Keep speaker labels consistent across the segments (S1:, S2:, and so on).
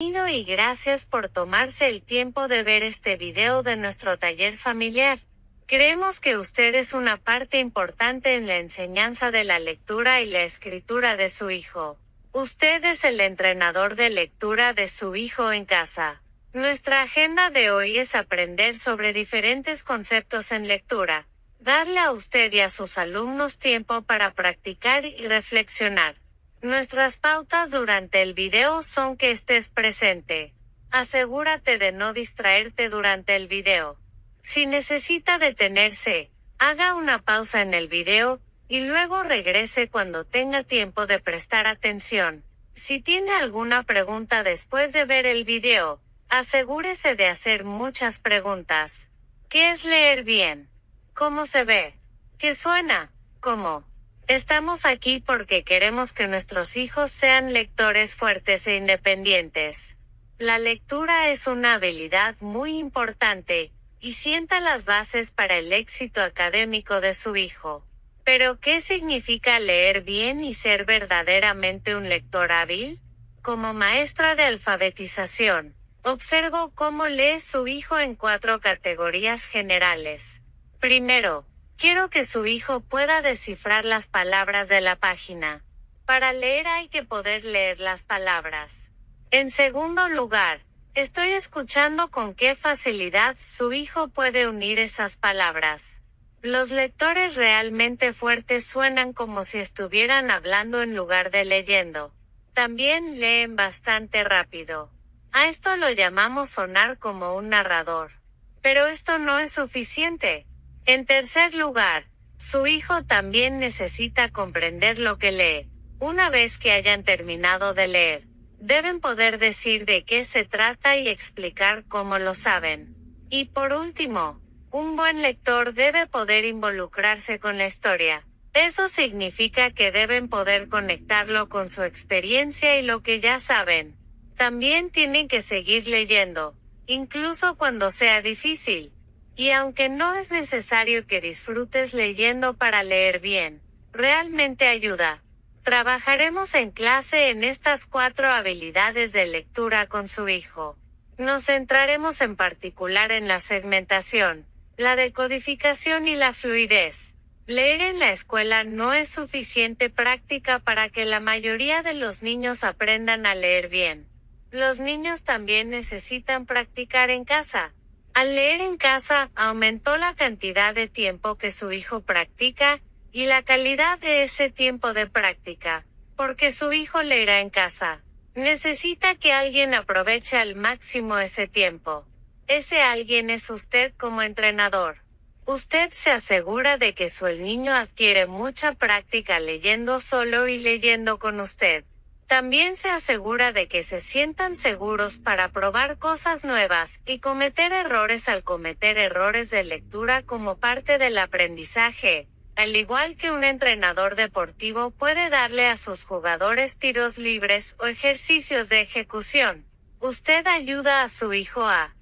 S1: Bienvenido y gracias por tomarse el tiempo de ver este video de nuestro taller familiar. Creemos que usted es una parte importante en la enseñanza de la lectura y la escritura de su hijo. Usted es el entrenador de lectura de su hijo en casa. Nuestra agenda de hoy es aprender sobre diferentes conceptos en lectura, darle a usted y a sus alumnos tiempo para practicar y reflexionar. Nuestras pautas durante el video son que estés presente. Asegúrate de no distraerte durante el video. Si necesita detenerse, haga una pausa en el video, y luego regrese cuando tenga tiempo de prestar atención. Si tiene alguna pregunta después de ver el video, asegúrese de hacer muchas preguntas. ¿Qué es leer bien? ¿Cómo se ve? ¿Qué suena? ¿Cómo? Estamos aquí porque queremos que nuestros hijos sean lectores fuertes e independientes. La lectura es una habilidad muy importante, y sienta las bases para el éxito académico de su hijo. Pero, ¿qué significa leer bien y ser verdaderamente un lector hábil? Como maestra de alfabetización, observo cómo lee su hijo en cuatro categorías generales. Primero, Quiero que su hijo pueda descifrar las palabras de la página. Para leer hay que poder leer las palabras. En segundo lugar, estoy escuchando con qué facilidad su hijo puede unir esas palabras. Los lectores realmente fuertes suenan como si estuvieran hablando en lugar de leyendo. También leen bastante rápido. A esto lo llamamos sonar como un narrador. Pero esto no es suficiente. En tercer lugar, su hijo también necesita comprender lo que lee. Una vez que hayan terminado de leer, deben poder decir de qué se trata y explicar cómo lo saben. Y por último, un buen lector debe poder involucrarse con la historia. Eso significa que deben poder conectarlo con su experiencia y lo que ya saben. También tienen que seguir leyendo, incluso cuando sea difícil y aunque no es necesario que disfrutes leyendo para leer bien, realmente ayuda. Trabajaremos en clase en estas cuatro habilidades de lectura con su hijo. Nos centraremos en particular en la segmentación, la decodificación y la fluidez. Leer en la escuela no es suficiente práctica para que la mayoría de los niños aprendan a leer bien. Los niños también necesitan practicar en casa. Al leer en casa, aumentó la cantidad de tiempo que su hijo practica, y la calidad de ese tiempo de práctica, porque su hijo leerá en casa. Necesita que alguien aproveche al máximo ese tiempo. Ese alguien es usted como entrenador. Usted se asegura de que su niño adquiere mucha práctica leyendo solo y leyendo con usted. También se asegura de que se sientan seguros para probar cosas nuevas y cometer errores al cometer errores de lectura como parte del aprendizaje. Al igual que un entrenador deportivo puede darle a sus jugadores tiros libres o ejercicios de ejecución, usted ayuda a su hijo a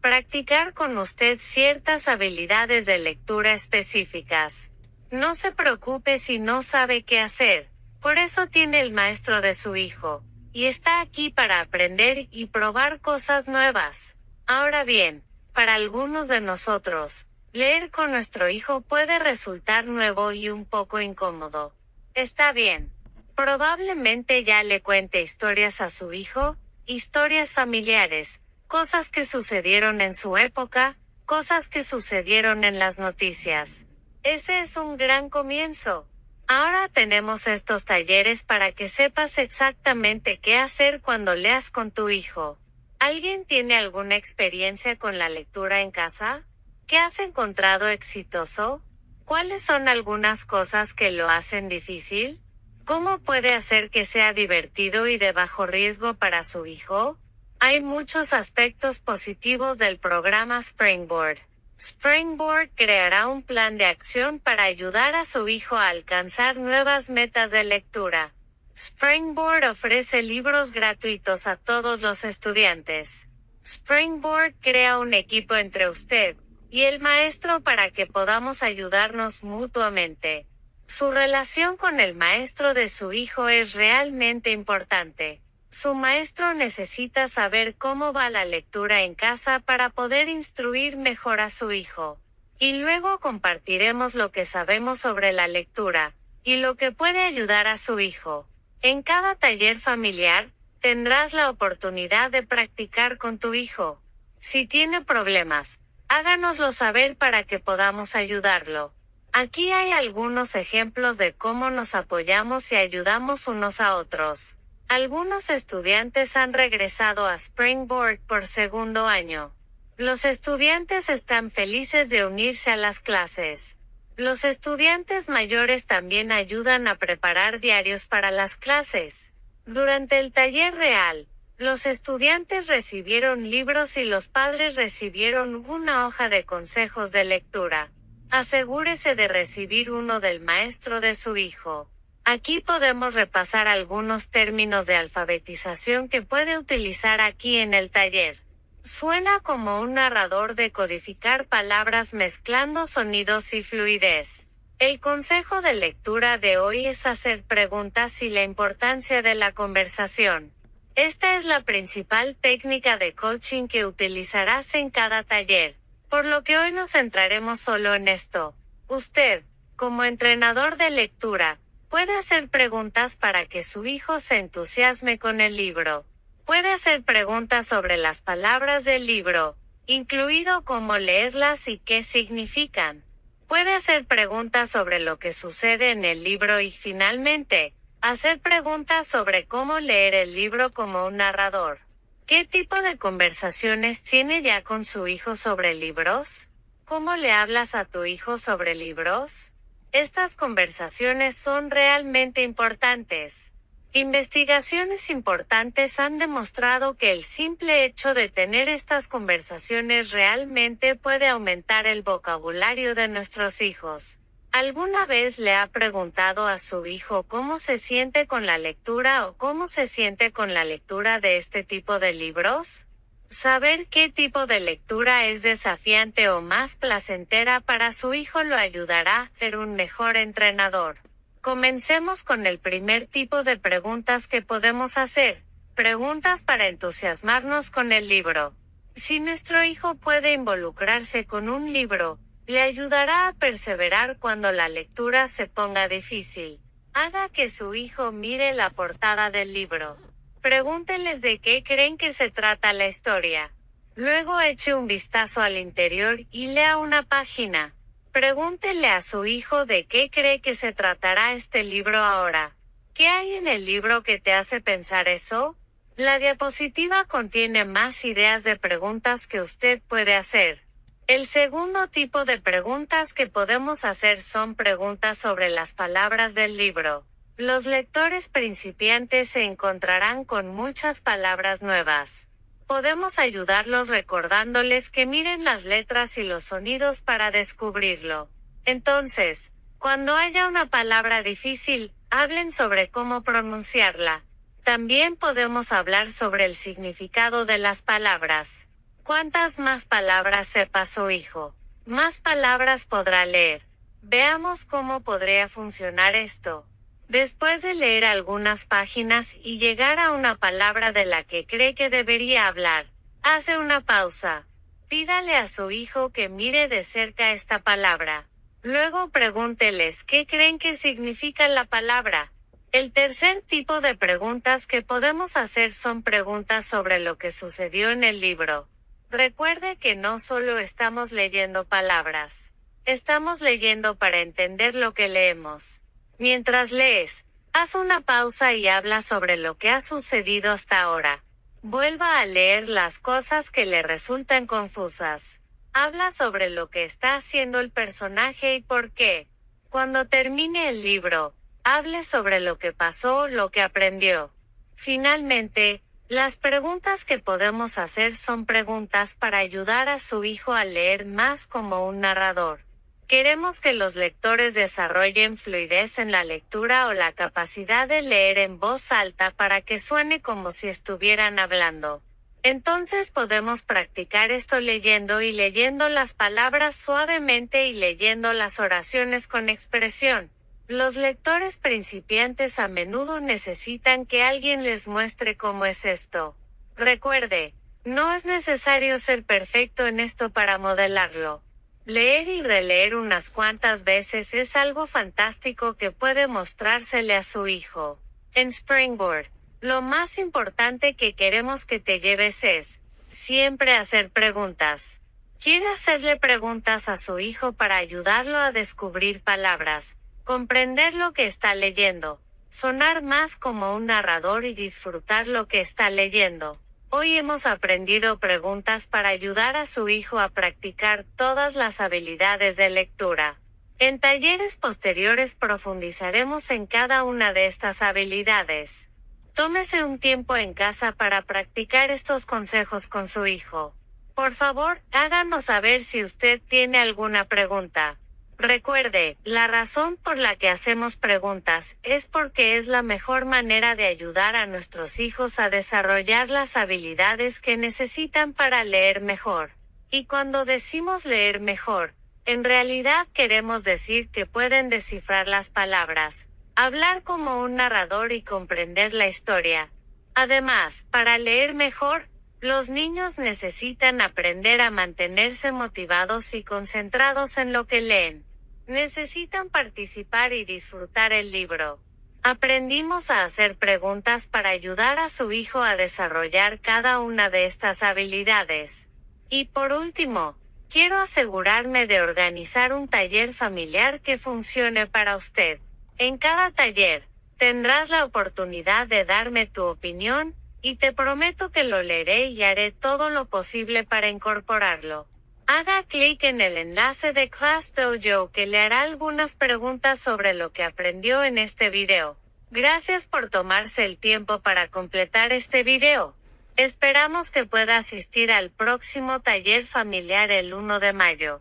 S1: practicar con usted ciertas habilidades de lectura específicas. No se preocupe si no sabe qué hacer por eso tiene el maestro de su hijo, y está aquí para aprender y probar cosas nuevas. Ahora bien, para algunos de nosotros, leer con nuestro hijo puede resultar nuevo y un poco incómodo. Está bien. Probablemente ya le cuente historias a su hijo, historias familiares, cosas que sucedieron en su época, cosas que sucedieron en las noticias. Ese es un gran comienzo. Ahora tenemos estos talleres para que sepas exactamente qué hacer cuando leas con tu hijo. ¿Alguien tiene alguna experiencia con la lectura en casa? ¿Qué has encontrado exitoso? ¿Cuáles son algunas cosas que lo hacen difícil? ¿Cómo puede hacer que sea divertido y de bajo riesgo para su hijo? Hay muchos aspectos positivos del programa Springboard. Springboard creará un plan de acción para ayudar a su hijo a alcanzar nuevas metas de lectura. Springboard ofrece libros gratuitos a todos los estudiantes. Springboard crea un equipo entre usted y el maestro para que podamos ayudarnos mutuamente. Su relación con el maestro de su hijo es realmente importante. Su maestro necesita saber cómo va la lectura en casa para poder instruir mejor a su hijo. Y luego compartiremos lo que sabemos sobre la lectura, y lo que puede ayudar a su hijo. En cada taller familiar, tendrás la oportunidad de practicar con tu hijo. Si tiene problemas, háganoslo saber para que podamos ayudarlo. Aquí hay algunos ejemplos de cómo nos apoyamos y ayudamos unos a otros. Algunos estudiantes han regresado a Springboard por segundo año. Los estudiantes están felices de unirse a las clases. Los estudiantes mayores también ayudan a preparar diarios para las clases. Durante el taller real, los estudiantes recibieron libros y los padres recibieron una hoja de consejos de lectura. Asegúrese de recibir uno del maestro de su hijo. Aquí podemos repasar algunos términos de alfabetización que puede utilizar aquí en el taller. Suena como un narrador de codificar palabras mezclando sonidos y fluidez. El consejo de lectura de hoy es hacer preguntas y la importancia de la conversación. Esta es la principal técnica de coaching que utilizarás en cada taller, por lo que hoy nos centraremos solo en esto. Usted, como entrenador de lectura, Puede hacer preguntas para que su hijo se entusiasme con el libro. Puede hacer preguntas sobre las palabras del libro, incluido cómo leerlas y qué significan. Puede hacer preguntas sobre lo que sucede en el libro y finalmente, hacer preguntas sobre cómo leer el libro como un narrador. ¿Qué tipo de conversaciones tiene ya con su hijo sobre libros? ¿Cómo le hablas a tu hijo sobre libros? Estas conversaciones son realmente importantes. Investigaciones importantes han demostrado que el simple hecho de tener estas conversaciones realmente puede aumentar el vocabulario de nuestros hijos. ¿Alguna vez le ha preguntado a su hijo cómo se siente con la lectura o cómo se siente con la lectura de este tipo de libros? Saber qué tipo de lectura es desafiante o más placentera para su hijo lo ayudará a ser un mejor entrenador. Comencemos con el primer tipo de preguntas que podemos hacer. Preguntas para entusiasmarnos con el libro. Si nuestro hijo puede involucrarse con un libro, le ayudará a perseverar cuando la lectura se ponga difícil. Haga que su hijo mire la portada del libro. Pregúntenles de qué creen que se trata la historia. Luego eche un vistazo al interior y lea una página. Pregúntele a su hijo de qué cree que se tratará este libro ahora. ¿Qué hay en el libro que te hace pensar eso? La diapositiva contiene más ideas de preguntas que usted puede hacer. El segundo tipo de preguntas que podemos hacer son preguntas sobre las palabras del libro. Los lectores principiantes se encontrarán con muchas palabras nuevas. Podemos ayudarlos recordándoles que miren las letras y los sonidos para descubrirlo. Entonces, cuando haya una palabra difícil, hablen sobre cómo pronunciarla. También podemos hablar sobre el significado de las palabras. ¿Cuántas más palabras sepa su hijo, más palabras podrá leer. Veamos cómo podría funcionar esto. Después de leer algunas páginas y llegar a una palabra de la que cree que debería hablar, hace una pausa. Pídale a su hijo que mire de cerca esta palabra. Luego pregúnteles qué creen que significa la palabra. El tercer tipo de preguntas que podemos hacer son preguntas sobre lo que sucedió en el libro. Recuerde que no solo estamos leyendo palabras, estamos leyendo para entender lo que leemos. Mientras lees, haz una pausa y habla sobre lo que ha sucedido hasta ahora. Vuelva a leer las cosas que le resultan confusas. Habla sobre lo que está haciendo el personaje y por qué. Cuando termine el libro, hable sobre lo que pasó, o lo que aprendió. Finalmente, las preguntas que podemos hacer son preguntas para ayudar a su hijo a leer más como un narrador. Queremos que los lectores desarrollen fluidez en la lectura o la capacidad de leer en voz alta para que suene como si estuvieran hablando. Entonces podemos practicar esto leyendo y leyendo las palabras suavemente y leyendo las oraciones con expresión. Los lectores principiantes a menudo necesitan que alguien les muestre cómo es esto. Recuerde, no es necesario ser perfecto en esto para modelarlo. Leer y releer unas cuantas veces es algo fantástico que puede mostrársele a su hijo. En Springboard, lo más importante que queremos que te lleves es, siempre hacer preguntas. Quiere hacerle preguntas a su hijo para ayudarlo a descubrir palabras, comprender lo que está leyendo, sonar más como un narrador y disfrutar lo que está leyendo. Hoy hemos aprendido preguntas para ayudar a su hijo a practicar todas las habilidades de lectura. En talleres posteriores profundizaremos en cada una de estas habilidades. Tómese un tiempo en casa para practicar estos consejos con su hijo. Por favor, háganos saber si usted tiene alguna pregunta. Recuerde, la razón por la que hacemos preguntas es porque es la mejor manera de ayudar a nuestros hijos a desarrollar las habilidades que necesitan para leer mejor. Y cuando decimos leer mejor, en realidad queremos decir que pueden descifrar las palabras, hablar como un narrador y comprender la historia. Además, para leer mejor, los niños necesitan aprender a mantenerse motivados y concentrados en lo que leen necesitan participar y disfrutar el libro. Aprendimos a hacer preguntas para ayudar a su hijo a desarrollar cada una de estas habilidades. Y por último, quiero asegurarme de organizar un taller familiar que funcione para usted. En cada taller, tendrás la oportunidad de darme tu opinión, y te prometo que lo leeré y haré todo lo posible para incorporarlo. Haga clic en el enlace de Class que le hará algunas preguntas sobre lo que aprendió en este video. Gracias por tomarse el tiempo para completar este video. Esperamos que pueda asistir al próximo taller familiar el 1 de mayo.